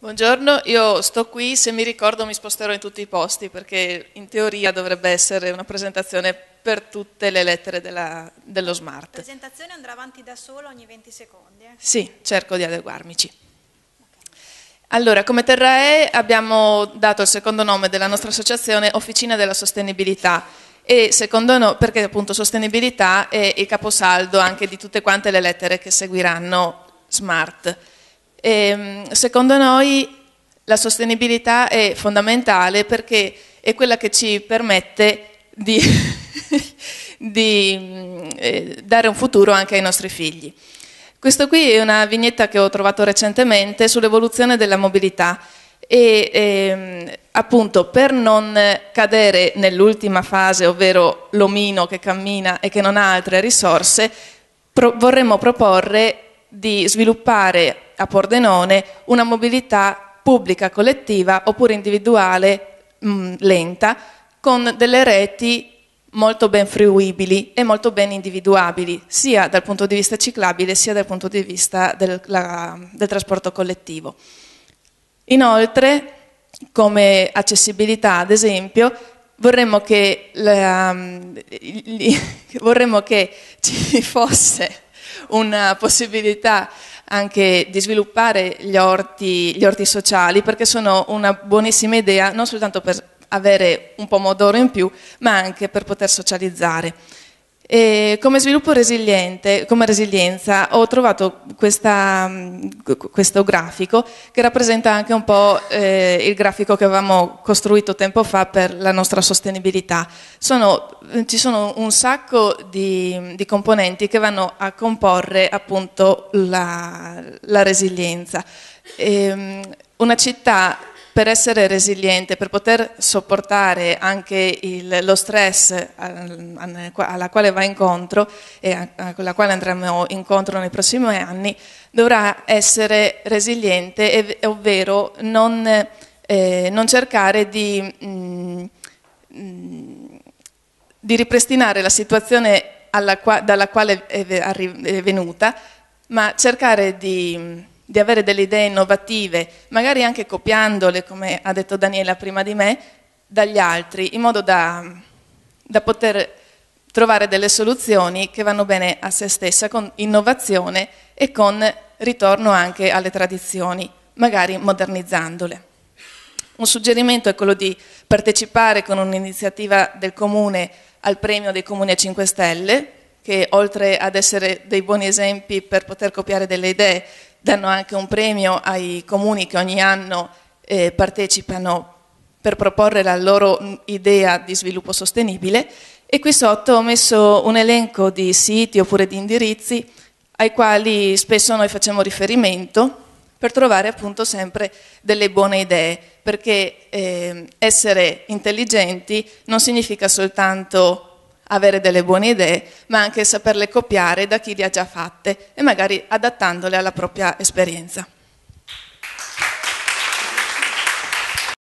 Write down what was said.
Buongiorno, io sto qui, se mi ricordo mi sposterò in tutti i posti perché in teoria dovrebbe essere una presentazione per tutte le lettere della, dello smart. La presentazione andrà avanti da sola ogni 20 secondi? Eh? Sì, cerco di adeguarmici. Allora, come Terrae abbiamo dato il secondo nome della nostra associazione Officina della Sostenibilità e secondo noi, perché appunto sostenibilità è il caposaldo anche di tutte quante le lettere che seguiranno smart. E, ehm, secondo noi la sostenibilità è fondamentale perché è quella che ci permette di, di mm, eh, dare un futuro anche ai nostri figli. Questo qui è una vignetta che ho trovato recentemente sull'evoluzione della mobilità e ehm, appunto per non cadere nell'ultima fase, ovvero l'omino che cammina e che non ha altre risorse, pro- vorremmo proporre di sviluppare a Pordenone una mobilità pubblica, collettiva oppure individuale mh, mm, lenta con delle reti molto ben fruibili e molto ben individuabili, sia dal punto di vista ciclabile sia dal punto di vista del, la, del trasporto collettivo. Inoltre, come accessibilità, ad esempio, vorremmo che, la, mm, vorremmo che ci fosse una possibilità anche di sviluppare gli orti, gli orti sociali perché sono una buonissima idea non soltanto per avere un pomodoro in più ma anche per poter socializzare. E come sviluppo resiliente, come resilienza, ho trovato questa, mm, questo grafico che rappresenta anche un po' eh, il grafico che avevamo costruito tempo fa per la nostra sostenibilità. Sono, ci sono un sacco di, di, componenti che vanno a comporre appunto la, la resilienza. E, ehm, una città per essere resiliente, per poter sopportare anche il, lo stress alla quale va incontro e con la quale andremo incontro nei prossimi anni, dovrà essere resiliente, ovvero non, eh, non cercare di, mh, mm, di, ripristinare la situazione qua, dalla quale è venuta, ma cercare di di avere delle idee innovative, magari anche copiandole, come ha detto Daniela prima di me, dagli altri, in modo da, da poter trovare delle soluzioni che vanno bene a se stessa, con innovazione e con ritorno anche alle tradizioni, magari modernizzandole. Un suggerimento è quello di partecipare con un'iniziativa del Comune al premio dei Comuni a 5 Stelle, che oltre ad essere dei buoni esempi per poter copiare delle idee, danno anche un premio ai comuni che ogni anno eh, partecipano per proporre la loro idea di sviluppo sostenibile e qui sotto ho messo un elenco di siti oppure di indirizzi ai quali spesso noi facciamo riferimento per trovare appunto sempre delle buone idee, perché eh, essere intelligenti non significa soltanto avere delle buone idee, ma anche saperle copiare da chi le ha già fatte e magari adattandole alla propria esperienza.